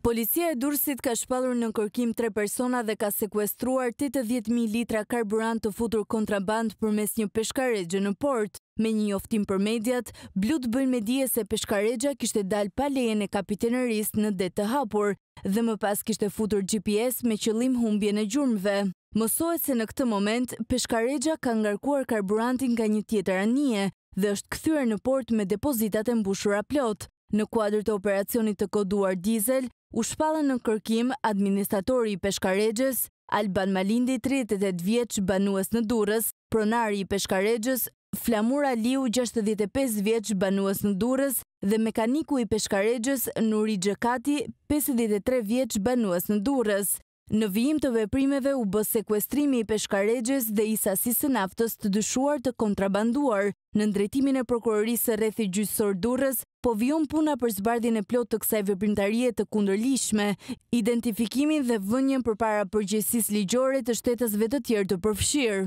Policia e Durësit ka shpallur në kërkim tre persona dhe ka sekuestruar 80.000 litra karburant të futur kontraband për mes një peshkaregjë në port. Me një oftim për mediat, blut bëjnë me dje se peshkaregja kishte dal paleje në kapitenerist në det të hapur dhe më pas kishte futur GPS me qëlim humbje në gjurmve. Mësohet se në këtë moment, peshkaregja ka ngarkuar karburantin ka një tjetër anije dhe është këthyre në port me depozitat e mbushura plot. Në kuadrë të operacionit të koduar dizel, u shpallën në kërkim administratori i peshkaregjës, Alban Malindi 38 vjeç banues në durës, pronari i peshkaregjës, Flamura Liu 65 vjeç banues në durës dhe mekaniku i peshkaregjës Nuri Gjekati 53 vjeç banues në durës. Në vijim të veprimeve u bës sekwestrimi i peshkaregjes dhe i sasisë naftës të dyshuar të kontrabanduar. Në ndretimin e prokurorisë rrethi gjysësor durës, po vion puna për zbardin e plot të kësaj veprimtarie të kundërlishme, identifikimin dhe vënjën për para përgjësis ligjore të shtetës vetë tjerë të përfshirë.